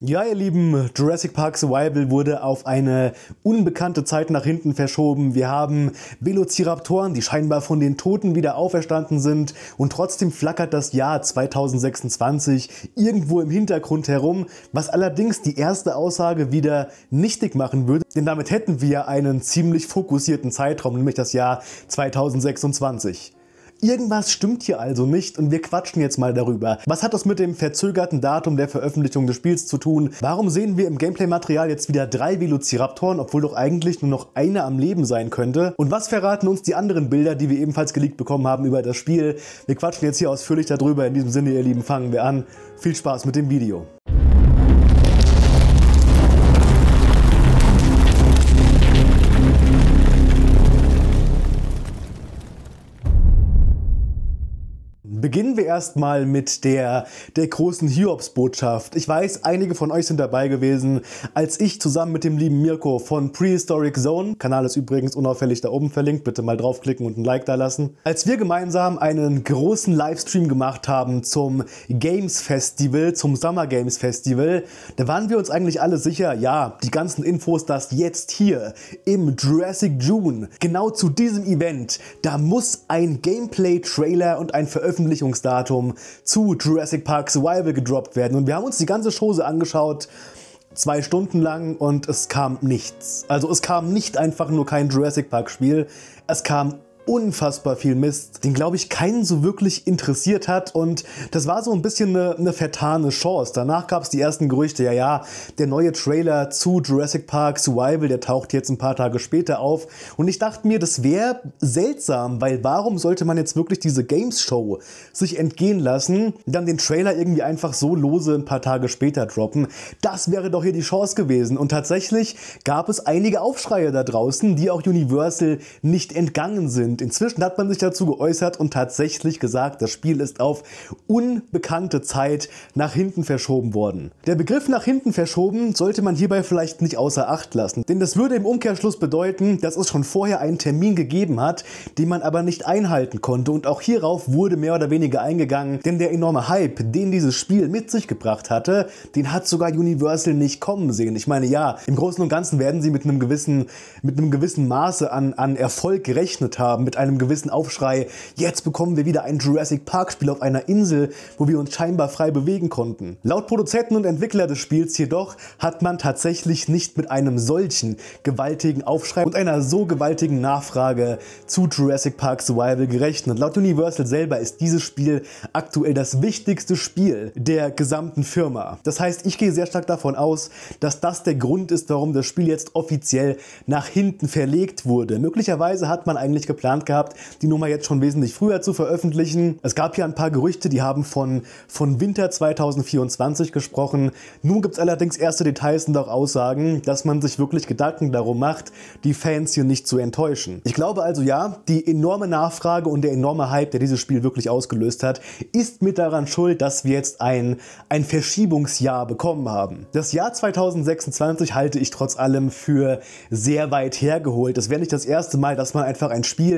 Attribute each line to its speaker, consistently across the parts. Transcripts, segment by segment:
Speaker 1: Ja, ihr Lieben, Jurassic Park Survival wurde auf eine unbekannte Zeit nach hinten verschoben. Wir haben Velociraptoren, die scheinbar von den Toten wieder auferstanden sind und trotzdem flackert das Jahr 2026 irgendwo im Hintergrund herum, was allerdings die erste Aussage wieder nichtig machen würde, denn damit hätten wir einen ziemlich fokussierten Zeitraum, nämlich das Jahr 2026. Irgendwas stimmt hier also nicht und wir quatschen jetzt mal darüber. Was hat das mit dem verzögerten Datum der Veröffentlichung des Spiels zu tun? Warum sehen wir im Gameplay-Material jetzt wieder drei Velociraptoren, obwohl doch eigentlich nur noch einer am Leben sein könnte? Und was verraten uns die anderen Bilder, die wir ebenfalls geleakt bekommen haben über das Spiel? Wir quatschen jetzt hier ausführlich darüber. In diesem Sinne, ihr Lieben, fangen wir an. Viel Spaß mit dem Video. Beginnen wir erstmal mit der, der großen Hiobs-Botschaft. Ich weiß, einige von euch sind dabei gewesen, als ich zusammen mit dem lieben Mirko von Prehistoric Zone, Kanal ist übrigens unauffällig da oben verlinkt, bitte mal draufklicken und ein Like da lassen, als wir gemeinsam einen großen Livestream gemacht haben zum Games Festival, zum Summer Games Festival, da waren wir uns eigentlich alle sicher, ja, die ganzen Infos, dass jetzt hier im Jurassic June, genau zu diesem Event, da muss ein Gameplay-Trailer und ein Veröffentlichung Veröffentlichungsdatum zu Jurassic Park Survival gedroppt werden. Und wir haben uns die ganze Chose angeschaut, zwei Stunden lang, und es kam nichts. Also es kam nicht einfach nur kein Jurassic Park Spiel, es kam unfassbar viel Mist, den glaube ich keinen so wirklich interessiert hat und das war so ein bisschen eine, eine vertane Chance. Danach gab es die ersten Gerüchte, ja ja, der neue Trailer zu Jurassic Park Survival, der taucht jetzt ein paar Tage später auf und ich dachte mir, das wäre seltsam, weil warum sollte man jetzt wirklich diese Games Show sich entgehen lassen, dann den Trailer irgendwie einfach so lose ein paar Tage später droppen? Das wäre doch hier die Chance gewesen und tatsächlich gab es einige Aufschreie da draußen, die auch Universal nicht entgangen sind. Und inzwischen hat man sich dazu geäußert und tatsächlich gesagt, das Spiel ist auf unbekannte Zeit nach hinten verschoben worden. Der Begriff nach hinten verschoben sollte man hierbei vielleicht nicht außer Acht lassen, denn das würde im Umkehrschluss bedeuten, dass es schon vorher einen Termin gegeben hat, den man aber nicht einhalten konnte und auch hierauf wurde mehr oder weniger eingegangen, denn der enorme Hype, den dieses Spiel mit sich gebracht hatte, den hat sogar Universal nicht kommen sehen. Ich meine, ja, im Großen und Ganzen werden sie mit einem gewissen, mit einem gewissen Maße an, an Erfolg gerechnet haben, haben mit einem gewissen Aufschrei, jetzt bekommen wir wieder ein Jurassic Park Spiel auf einer Insel, wo wir uns scheinbar frei bewegen konnten. Laut Produzenten und Entwickler des Spiels jedoch hat man tatsächlich nicht mit einem solchen gewaltigen Aufschrei und einer so gewaltigen Nachfrage zu Jurassic Park Survival gerechnet. Laut Universal selber ist dieses Spiel aktuell das wichtigste Spiel der gesamten Firma. Das heißt, ich gehe sehr stark davon aus, dass das der Grund ist, warum das Spiel jetzt offiziell nach hinten verlegt wurde. Möglicherweise hat man eigentlich geplant, geplant gehabt, die Nummer jetzt schon wesentlich früher zu veröffentlichen. Es gab hier ein paar Gerüchte, die haben von, von Winter 2024 gesprochen. Nun gibt es allerdings erste Details und auch Aussagen, dass man sich wirklich Gedanken darum macht, die Fans hier nicht zu enttäuschen. Ich glaube also ja, die enorme Nachfrage und der enorme Hype, der dieses Spiel wirklich ausgelöst hat, ist mit daran schuld, dass wir jetzt ein, ein Verschiebungsjahr bekommen haben. Das Jahr 2026 halte ich trotz allem für sehr weit hergeholt. Das wäre nicht das erste Mal, dass man einfach ein Spiel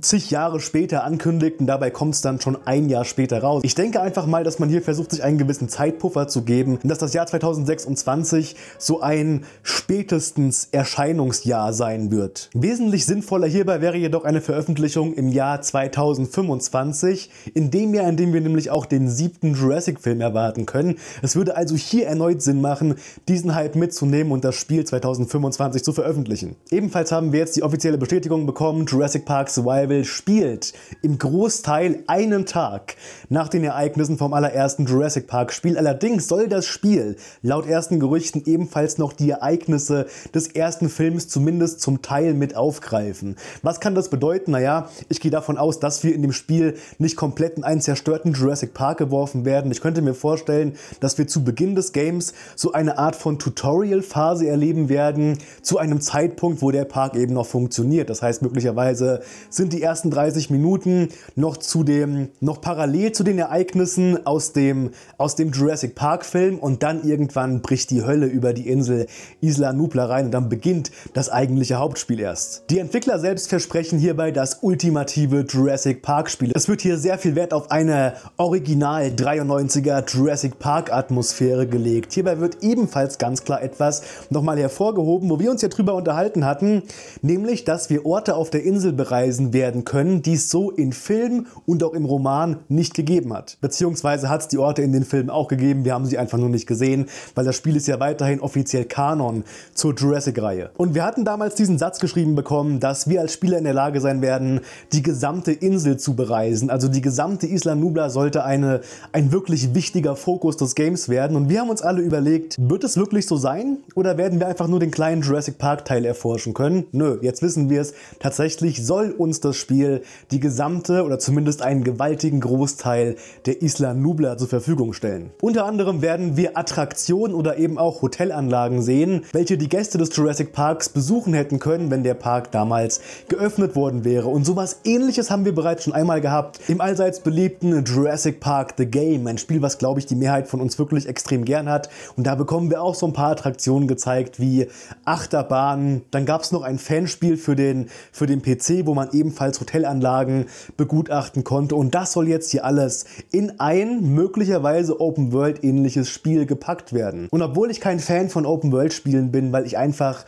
Speaker 1: zig Jahre später ankündigt und dabei kommt es dann schon ein Jahr später raus. Ich denke einfach mal, dass man hier versucht, sich einen gewissen Zeitpuffer zu geben, dass das Jahr 2026 so ein spätestens Erscheinungsjahr sein wird. Wesentlich sinnvoller hierbei wäre jedoch eine Veröffentlichung im Jahr 2025, in dem Jahr, in dem wir nämlich auch den siebten Jurassic-Film erwarten können. Es würde also hier erneut Sinn machen, diesen Hype mitzunehmen und das Spiel 2025 zu veröffentlichen. Ebenfalls haben wir jetzt die offizielle Bestätigung bekommen, Jurassic Park Survival Daredevil spielt im Großteil einen Tag nach den Ereignissen vom allerersten Jurassic Park Spiel. Allerdings soll das Spiel laut ersten Gerüchten ebenfalls noch die Ereignisse des ersten Films zumindest zum Teil mit aufgreifen. Was kann das bedeuten? Naja, ich gehe davon aus, dass wir in dem Spiel nicht komplett in einen zerstörten Jurassic Park geworfen werden. Ich könnte mir vorstellen, dass wir zu Beginn des Games so eine Art von Tutorial-Phase erleben werden, zu einem Zeitpunkt, wo der Park eben noch funktioniert. Das heißt, möglicherweise sind sind die ersten 30 Minuten noch zu dem, noch parallel zu den Ereignissen aus dem, aus dem Jurassic Park Film und dann irgendwann bricht die Hölle über die Insel Isla Nublar rein und dann beginnt das eigentliche Hauptspiel erst. Die Entwickler selbst versprechen hierbei das ultimative Jurassic Park Spiel. Es wird hier sehr viel Wert auf eine original 93er Jurassic Park Atmosphäre gelegt. Hierbei wird ebenfalls ganz klar etwas nochmal hervorgehoben, wo wir uns ja drüber unterhalten hatten, nämlich, dass wir Orte auf der Insel bereisen werden können, die es so in Film und auch im Roman nicht gegeben hat. Beziehungsweise hat es die Orte in den Filmen auch gegeben, wir haben sie einfach nur nicht gesehen, weil das Spiel ist ja weiterhin offiziell Kanon zur Jurassic-Reihe. Und wir hatten damals diesen Satz geschrieben bekommen, dass wir als Spieler in der Lage sein werden, die gesamte Insel zu bereisen. Also die gesamte Isla Nubla sollte eine, ein wirklich wichtiger Fokus des Games werden. Und wir haben uns alle überlegt, wird es wirklich so sein? Oder werden wir einfach nur den kleinen Jurassic Park Teil erforschen können? Nö, jetzt wissen wir es. Tatsächlich soll uns das Spiel die gesamte oder zumindest einen gewaltigen Großteil der Isla Nubla zur Verfügung stellen. Unter anderem werden wir Attraktionen oder eben auch Hotelanlagen sehen, welche die Gäste des Jurassic Parks besuchen hätten können, wenn der Park damals geöffnet worden wäre. Und sowas ähnliches haben wir bereits schon einmal gehabt im allseits beliebten Jurassic Park The Game, ein Spiel, was glaube ich die Mehrheit von uns wirklich extrem gern hat. Und da bekommen wir auch so ein paar Attraktionen gezeigt wie Achterbahnen. Dann gab es noch ein Fanspiel für den, für den PC, wo man eben ebenfalls Hotelanlagen begutachten konnte. Und das soll jetzt hier alles in ein möglicherweise Open World ähnliches Spiel gepackt werden. Und obwohl ich kein Fan von Open World Spielen bin, weil ich einfach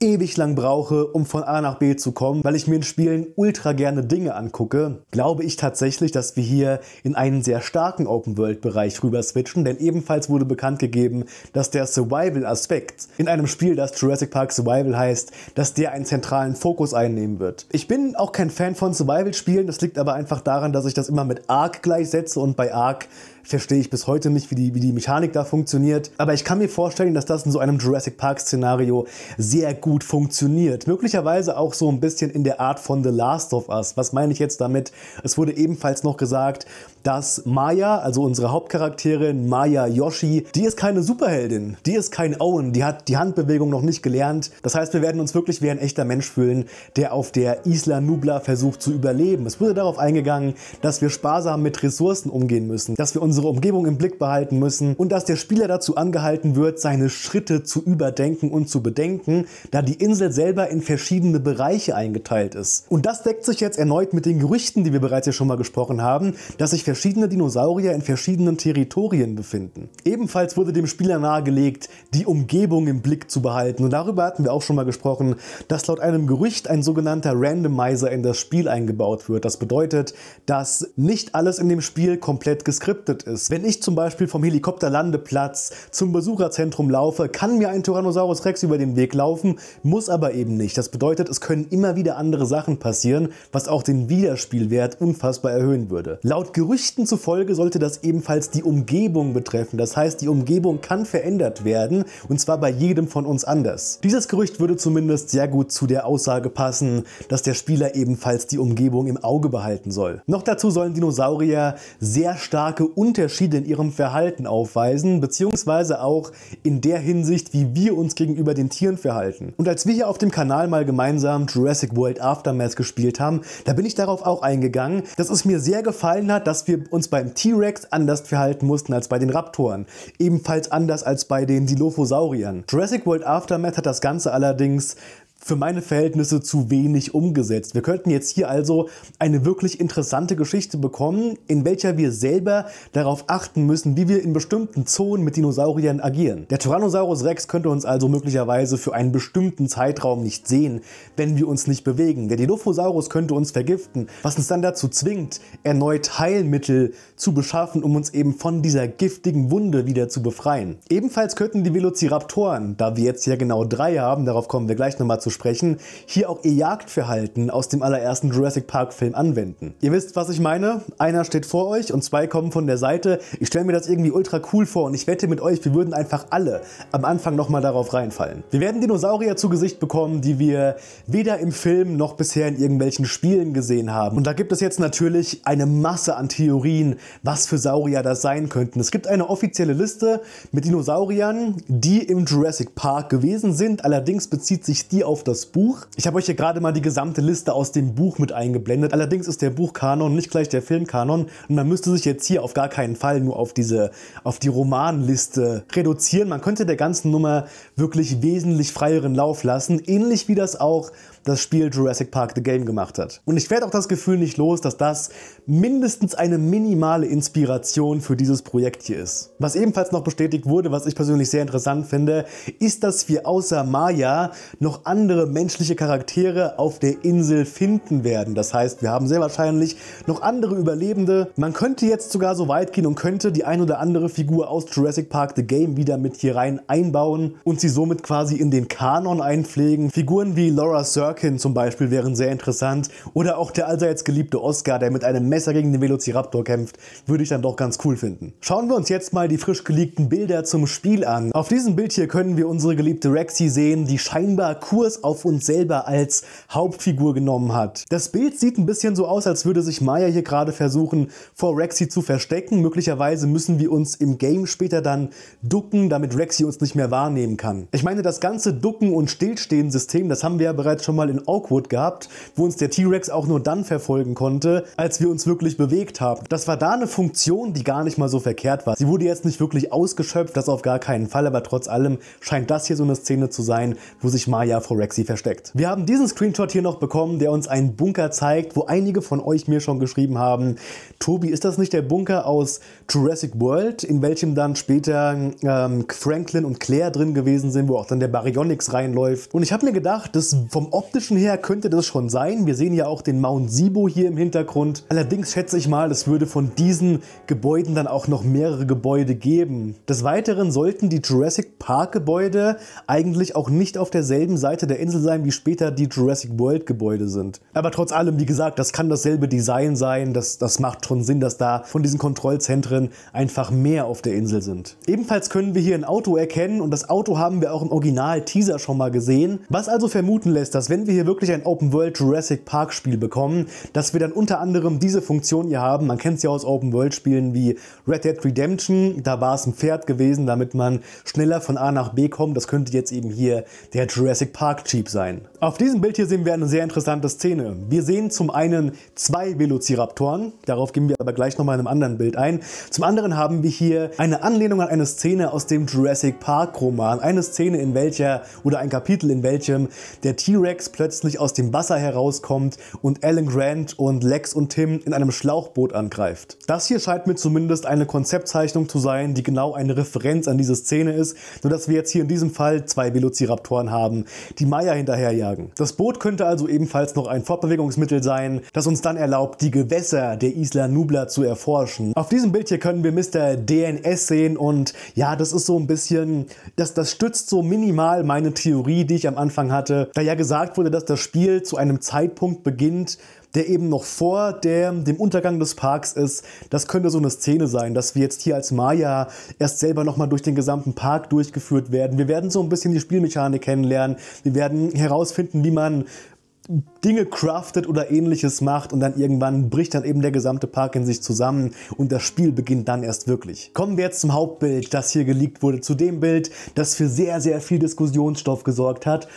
Speaker 1: ewig lang brauche, um von A nach B zu kommen, weil ich mir in Spielen ultra gerne Dinge angucke, glaube ich tatsächlich, dass wir hier in einen sehr starken Open-World-Bereich rüber switchen, denn ebenfalls wurde bekannt gegeben, dass der Survival-Aspekt in einem Spiel, das Jurassic Park Survival heißt, dass der einen zentralen Fokus einnehmen wird. Ich bin auch kein Fan von Survival-Spielen, das liegt aber einfach daran, dass ich das immer mit Ark gleichsetze und bei Ark verstehe ich bis heute nicht, wie die, wie die Mechanik da funktioniert. Aber ich kann mir vorstellen, dass das in so einem Jurassic Park-Szenario sehr gut funktioniert. Möglicherweise auch so ein bisschen in der Art von The Last of Us. Was meine ich jetzt damit? Es wurde ebenfalls noch gesagt, dass Maya, also unsere Hauptcharakterin Maya Yoshi, die ist keine Superheldin, die ist kein Owen, die hat die Handbewegung noch nicht gelernt. Das heißt, wir werden uns wirklich wie ein echter Mensch fühlen, der auf der Isla Nubla versucht zu überleben. Es wurde darauf eingegangen, dass wir sparsam mit Ressourcen umgehen müssen, dass wir unsere unsere Umgebung im Blick behalten müssen und dass der Spieler dazu angehalten wird, seine Schritte zu überdenken und zu bedenken, da die Insel selber in verschiedene Bereiche eingeteilt ist. Und das deckt sich jetzt erneut mit den Gerüchten, die wir bereits hier schon mal gesprochen haben, dass sich verschiedene Dinosaurier in verschiedenen Territorien befinden. Ebenfalls wurde dem Spieler nahegelegt, die Umgebung im Blick zu behalten und darüber hatten wir auch schon mal gesprochen, dass laut einem Gerücht ein sogenannter Randomizer in das Spiel eingebaut wird. Das bedeutet, dass nicht alles in dem Spiel komplett geskriptet ist. Wenn ich zum Beispiel vom Helikopterlandeplatz zum Besucherzentrum laufe, kann mir ein Tyrannosaurus Rex über den Weg laufen, muss aber eben nicht. Das bedeutet, es können immer wieder andere Sachen passieren, was auch den Wiederspielwert unfassbar erhöhen würde. Laut Gerüchten zufolge sollte das ebenfalls die Umgebung betreffen. Das heißt, die Umgebung kann verändert werden und zwar bei jedem von uns anders. Dieses Gerücht würde zumindest sehr gut zu der Aussage passen, dass der Spieler ebenfalls die Umgebung im Auge behalten soll. Noch dazu sollen Dinosaurier sehr starke, un Unterschiede in ihrem Verhalten aufweisen, beziehungsweise auch in der Hinsicht, wie wir uns gegenüber den Tieren verhalten. Und als wir hier auf dem Kanal mal gemeinsam Jurassic World Aftermath gespielt haben, da bin ich darauf auch eingegangen, dass es mir sehr gefallen hat, dass wir uns beim T-Rex anders verhalten mussten als bei den Raptoren. Ebenfalls anders als bei den Dilophosauriern. Jurassic World Aftermath hat das Ganze allerdings für meine Verhältnisse zu wenig umgesetzt. Wir könnten jetzt hier also eine wirklich interessante Geschichte bekommen, in welcher wir selber darauf achten müssen, wie wir in bestimmten Zonen mit Dinosauriern agieren. Der Tyrannosaurus Rex könnte uns also möglicherweise für einen bestimmten Zeitraum nicht sehen, wenn wir uns nicht bewegen. Der Dilophosaurus könnte uns vergiften, was uns dann dazu zwingt, erneut Heilmittel zu beschaffen, um uns eben von dieser giftigen Wunde wieder zu befreien. Ebenfalls könnten die Velociraptoren, da wir jetzt ja genau drei haben, darauf kommen wir gleich nochmal zu zu sprechen, hier auch ihr Jagdverhalten aus dem allerersten Jurassic Park-Film anwenden. Ihr wisst, was ich meine? Einer steht vor euch und zwei kommen von der Seite. Ich stelle mir das irgendwie ultra cool vor und ich wette mit euch, wir würden einfach alle am Anfang nochmal darauf reinfallen. Wir werden Dinosaurier zu Gesicht bekommen, die wir weder im Film noch bisher in irgendwelchen Spielen gesehen haben. Und da gibt es jetzt natürlich eine Masse an Theorien, was für Saurier das sein könnten. Es gibt eine offizielle Liste mit Dinosauriern, die im Jurassic Park gewesen sind. Allerdings bezieht sich die auf auf das Buch. Ich habe euch hier gerade mal die gesamte Liste aus dem Buch mit eingeblendet. Allerdings ist der Buchkanon nicht gleich der Filmkanon und man müsste sich jetzt hier auf gar keinen Fall nur auf diese, auf die Romanliste reduzieren. Man könnte der ganzen Nummer wirklich wesentlich freieren Lauf lassen. Ähnlich wie das auch das Spiel Jurassic Park The Game gemacht hat. Und ich werde auch das Gefühl nicht los, dass das mindestens eine minimale Inspiration für dieses Projekt hier ist. Was ebenfalls noch bestätigt wurde, was ich persönlich sehr interessant finde, ist, dass wir außer Maya noch andere menschliche Charaktere auf der Insel finden werden. Das heißt, wir haben sehr wahrscheinlich noch andere Überlebende. Man könnte jetzt sogar so weit gehen und könnte die ein oder andere Figur aus Jurassic Park The Game wieder mit hier rein einbauen und sie somit quasi in den Kanon einpflegen. Figuren wie Laura Cirque Larkin zum Beispiel wären sehr interessant. Oder auch der allseits geliebte Oscar, der mit einem Messer gegen den Velociraptor kämpft, würde ich dann doch ganz cool finden. Schauen wir uns jetzt mal die frisch geleakten Bilder zum Spiel an. Auf diesem Bild hier können wir unsere geliebte Rexy sehen, die scheinbar Kurs auf uns selber als Hauptfigur genommen hat. Das Bild sieht ein bisschen so aus, als würde sich Maya hier gerade versuchen, vor Rexy zu verstecken. Möglicherweise müssen wir uns im Game später dann ducken, damit Rexy uns nicht mehr wahrnehmen kann. Ich meine, das ganze Ducken- und Stillstehen-System, das haben wir ja bereits schon mal Mal in Oakwood gehabt, wo uns der T-Rex auch nur dann verfolgen konnte, als wir uns wirklich bewegt haben. Das war da eine Funktion, die gar nicht mal so verkehrt war. Sie wurde jetzt nicht wirklich ausgeschöpft, das auf gar keinen Fall, aber trotz allem scheint das hier so eine Szene zu sein, wo sich Maya vor Rexy versteckt. Wir haben diesen Screenshot hier noch bekommen, der uns einen Bunker zeigt, wo einige von euch mir schon geschrieben haben, Tobi, ist das nicht der Bunker aus Jurassic World, in welchem dann später ähm, Franklin und Claire drin gewesen sind, wo auch dann der Baryonyx reinläuft? Und ich habe mir gedacht, dass vom Opfer optischen her könnte das schon sein. Wir sehen ja auch den Mount Sibo hier im Hintergrund. Allerdings schätze ich mal, es würde von diesen Gebäuden dann auch noch mehrere Gebäude geben. Des Weiteren sollten die Jurassic Park Gebäude eigentlich auch nicht auf derselben Seite der Insel sein, wie später die Jurassic World Gebäude sind. Aber trotz allem, wie gesagt, das kann dasselbe Design sein. Das, das macht schon Sinn, dass da von diesen Kontrollzentren einfach mehr auf der Insel sind. Ebenfalls können wir hier ein Auto erkennen und das Auto haben wir auch im Original-Teaser schon mal gesehen. Was also vermuten lässt, dass wenn wenn wir hier wirklich ein Open World Jurassic Park Spiel bekommen, dass wir dann unter anderem diese Funktion hier haben. Man kennt es ja aus Open World Spielen wie Red Dead Redemption, da war es ein Pferd gewesen, damit man schneller von A nach B kommt. Das könnte jetzt eben hier der Jurassic Park Jeep sein. Auf diesem Bild hier sehen wir eine sehr interessante Szene. Wir sehen zum einen zwei Velociraptoren, darauf gehen wir aber gleich nochmal in einem anderen Bild ein. Zum anderen haben wir hier eine Anlehnung an eine Szene aus dem Jurassic Park Roman, eine Szene in welcher oder ein Kapitel in welchem der T-Rex plötzlich aus dem Wasser herauskommt und Alan Grant und Lex und Tim in einem Schlauchboot angreift. Das hier scheint mir zumindest eine Konzeptzeichnung zu sein, die genau eine Referenz an diese Szene ist, nur dass wir jetzt hier in diesem Fall zwei Velociraptoren haben, die Maya hinterherjagen. Das Boot könnte also ebenfalls noch ein Fortbewegungsmittel sein, das uns dann erlaubt, die Gewässer der Isla Nubla zu erforschen. Auf diesem Bild hier können wir Mr. DNS sehen und ja, das ist so ein bisschen, das, das stützt so minimal meine Theorie, die ich am Anfang hatte, da ja gesagt wurde, dass das Spiel zu einem Zeitpunkt beginnt, der eben noch vor der, dem Untergang des Parks ist. Das könnte so eine Szene sein, dass wir jetzt hier als Maya erst selber nochmal durch den gesamten Park durchgeführt werden. Wir werden so ein bisschen die Spielmechanik kennenlernen. Wir werden herausfinden, wie man Dinge craftet oder ähnliches macht und dann irgendwann bricht dann eben der gesamte Park in sich zusammen und das Spiel beginnt dann erst wirklich. Kommen wir jetzt zum Hauptbild, das hier geleakt wurde, zu dem Bild, das für sehr, sehr viel Diskussionsstoff gesorgt hat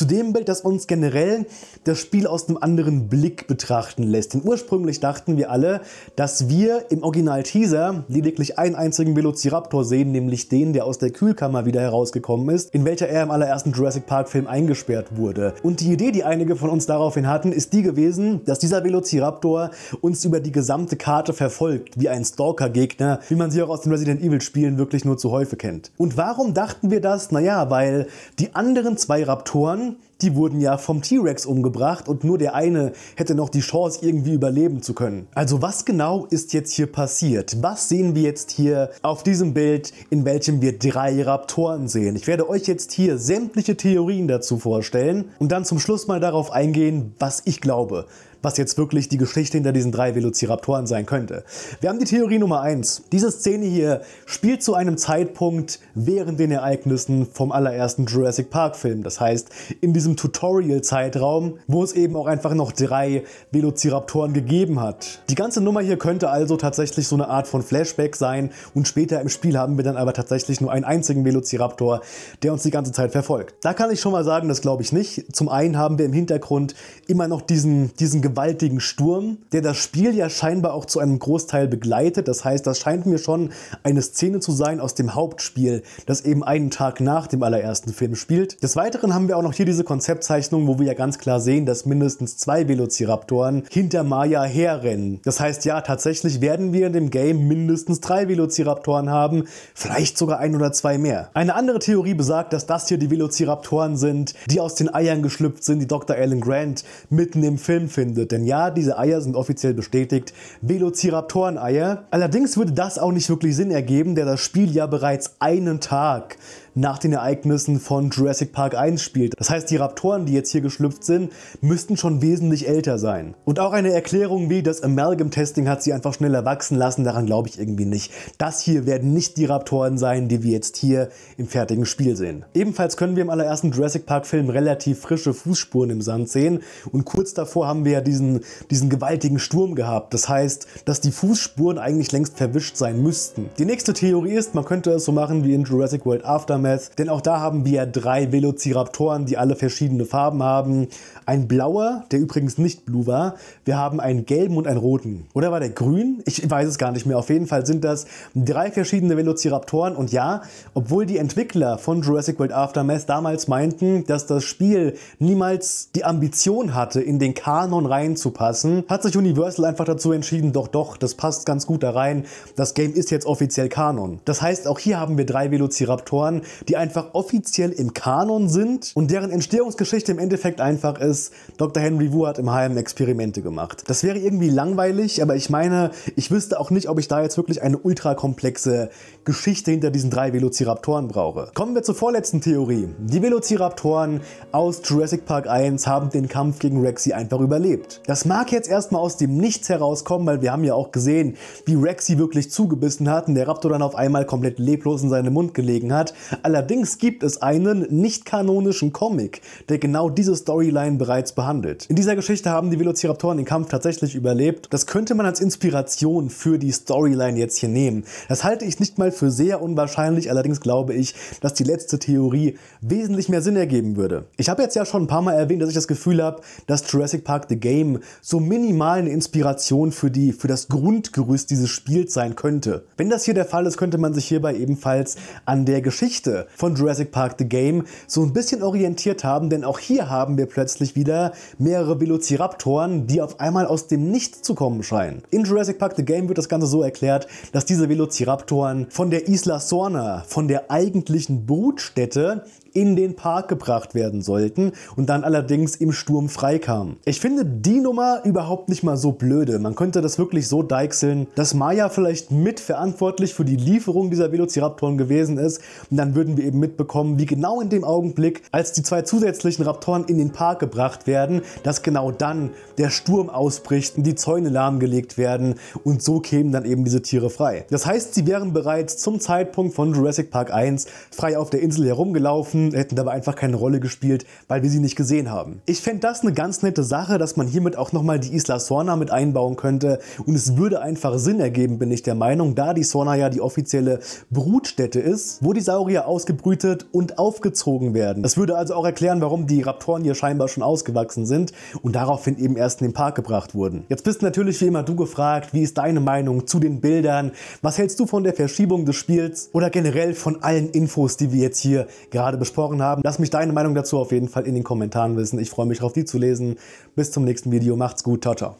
Speaker 1: zu dem Bild, das uns generell das Spiel aus einem anderen Blick betrachten lässt. Denn ursprünglich dachten wir alle, dass wir im Original-Teaser lediglich einen einzigen Velociraptor sehen, nämlich den, der aus der Kühlkammer wieder herausgekommen ist, in welcher er im allerersten Jurassic Park-Film eingesperrt wurde. Und die Idee, die einige von uns daraufhin hatten, ist die gewesen, dass dieser Velociraptor uns über die gesamte Karte verfolgt, wie ein Stalker-Gegner, wie man sie auch aus den Resident Evil-Spielen wirklich nur zu häufig kennt. Und warum dachten wir das? Naja, weil die anderen zwei Raptoren die wurden ja vom T-Rex umgebracht und nur der eine hätte noch die Chance, irgendwie überleben zu können. Also was genau ist jetzt hier passiert? Was sehen wir jetzt hier auf diesem Bild, in welchem wir drei Raptoren sehen? Ich werde euch jetzt hier sämtliche Theorien dazu vorstellen und dann zum Schluss mal darauf eingehen, was ich glaube was jetzt wirklich die Geschichte hinter diesen drei Velociraptoren sein könnte. Wir haben die Theorie Nummer 1. Diese Szene hier spielt zu einem Zeitpunkt während den Ereignissen vom allerersten Jurassic Park Film. Das heißt, in diesem Tutorial-Zeitraum, wo es eben auch einfach noch drei Velociraptoren gegeben hat. Die ganze Nummer hier könnte also tatsächlich so eine Art von Flashback sein und später im Spiel haben wir dann aber tatsächlich nur einen einzigen Velociraptor, der uns die ganze Zeit verfolgt. Da kann ich schon mal sagen, das glaube ich nicht. Zum einen haben wir im Hintergrund immer noch diesen, diesen gewaltigen Sturm, der das Spiel ja scheinbar auch zu einem Großteil begleitet. Das heißt, das scheint mir schon eine Szene zu sein aus dem Hauptspiel, das eben einen Tag nach dem allerersten Film spielt. Des Weiteren haben wir auch noch hier diese Konzeptzeichnung, wo wir ja ganz klar sehen, dass mindestens zwei Velociraptoren hinter Maya herrennen. Das heißt, ja, tatsächlich werden wir in dem Game mindestens drei Velociraptoren haben, vielleicht sogar ein oder zwei mehr. Eine andere Theorie besagt, dass das hier die Velociraptoren sind, die aus den Eiern geschlüpft sind, die Dr. Alan Grant mitten im Film findet findet. Denn ja, diese Eier sind offiziell bestätigt Velociraptoreneier. Allerdings würde das auch nicht wirklich Sinn ergeben, der das Spiel ja bereits einen Tag nach den Ereignissen von Jurassic Park 1 spielt. Das heißt, die Raptoren, die jetzt hier geschlüpft sind, müssten schon wesentlich älter sein. Und auch eine Erklärung wie das Amalgam-Testing hat sie einfach schneller wachsen lassen, daran glaube ich irgendwie nicht. Das hier werden nicht die Raptoren sein, die wir jetzt hier im fertigen Spiel sehen. Ebenfalls können wir im allerersten Jurassic Park-Film relativ frische Fußspuren im Sand sehen und kurz davor haben wir ja diesen, diesen gewaltigen Sturm gehabt. Das heißt, dass die Fußspuren eigentlich längst verwischt sein müssten. Die nächste Theorie ist, man könnte es so machen wie in Jurassic World After Lasermath, denn auch da haben wir drei Velociraptoren, die alle verschiedene Farben haben. Ein blauer, der übrigens nicht blue war. Wir haben einen gelben und einen roten. Oder war der grün? Ich weiß es gar nicht mehr. Auf jeden Fall sind das drei verschiedene Velociraptoren und ja, obwohl die Entwickler von Jurassic World Aftermath damals meinten, dass das Spiel niemals die Ambition hatte, in den Kanon reinzupassen, hat sich Universal einfach dazu entschieden, doch, doch, das passt ganz gut da rein. Das Game ist jetzt offiziell Kanon. Das heißt, auch hier haben wir drei Velociraptoren, die einfach offiziell im Kanon sind und deren Entstehungsgeschichte im Endeffekt einfach ist, Dr. Henry Wu hat im Heim Experimente gemacht. Das wäre irgendwie langweilig, aber ich meine, ich wüsste auch nicht, ob ich da jetzt wirklich eine ultra komplexe Geschichte hinter diesen drei Velociraptoren brauche. Kommen wir zur vorletzten Theorie. Die Velociraptoren aus Jurassic Park 1 haben den Kampf gegen Rexy einfach überlebt. Das mag jetzt erstmal aus dem Nichts herauskommen, weil wir haben ja auch gesehen, wie Rexy wirklich zugebissen hat und der Raptor dann auf einmal komplett leblos in seinem Mund gelegen hat. Allerdings gibt es einen nicht-kanonischen Comic, der genau diese Storyline bereits behandelt. In dieser Geschichte haben die Velociraptoren den Kampf tatsächlich überlebt. Das könnte man als Inspiration für die Storyline jetzt hier nehmen. Das halte ich nicht mal für sehr unwahrscheinlich, allerdings glaube ich, dass die letzte Theorie wesentlich mehr Sinn ergeben würde. Ich habe jetzt ja schon ein paar Mal erwähnt, dass ich das Gefühl habe, dass Jurassic Park The Game so minimal eine Inspiration für, die, für das Grundgerüst dieses Spiels sein könnte. Wenn das hier der Fall ist, könnte man sich hierbei ebenfalls an der Geschichte Geschichte von Jurassic Park The Game so ein bisschen orientiert haben, denn auch hier haben wir plötzlich wieder mehrere Velociraptoren, die auf einmal aus dem Nichts zu kommen scheinen. In Jurassic Park The Game wird das Ganze so erklärt, dass diese Velociraptoren von der Isla Sorna, von der eigentlichen Brutstätte in den Park gebracht werden sollten und dann allerdings im Sturm freikamen. Ich finde die Nummer überhaupt nicht mal so blöde. Man könnte das wirklich so deichseln, dass Maya vielleicht mitverantwortlich für die Lieferung dieser Velociraptoren gewesen ist und dann würden wir eben mitbekommen, wie genau in dem Augenblick, als die zwei zusätzlichen Raptoren in den Park gebracht werden, dass genau dann der Sturm ausbricht und die Zäune lahmgelegt werden und so kämen dann eben diese Tiere frei. Das heißt, sie wären bereits zum Zeitpunkt von Jurassic Park 1 frei auf der Insel herumgelaufen Menschen hätten dabei einfach keine Rolle gespielt, weil wir sie nicht gesehen haben. Ich fände das eine ganz nette Sache, dass man hiermit auch nochmal die Isla Sorna mit einbauen könnte und es würde einfach Sinn ergeben, bin ich der Meinung, da die Sorna ja die offizielle Brutstätte ist, wo die Saurier ausgebrütet und aufgezogen werden. Das würde also auch erklären, warum die Raptoren hier scheinbar schon ausgewachsen sind und daraufhin eben erst in den Park gebracht wurden. Jetzt bist natürlich wie immer du gefragt, wie ist deine Meinung zu den Bildern? Was hältst du von der Verschiebung des Spiels oder generell von allen Infos, die wir jetzt hier gerade besprechen? besprochen haben. Lass mich deine Meinung dazu auf jeden Fall in den Kommentaren wissen. Ich freue mich darauf, die zu lesen. Bis zum nächsten Video. Macht's gut. Ciao, ciao.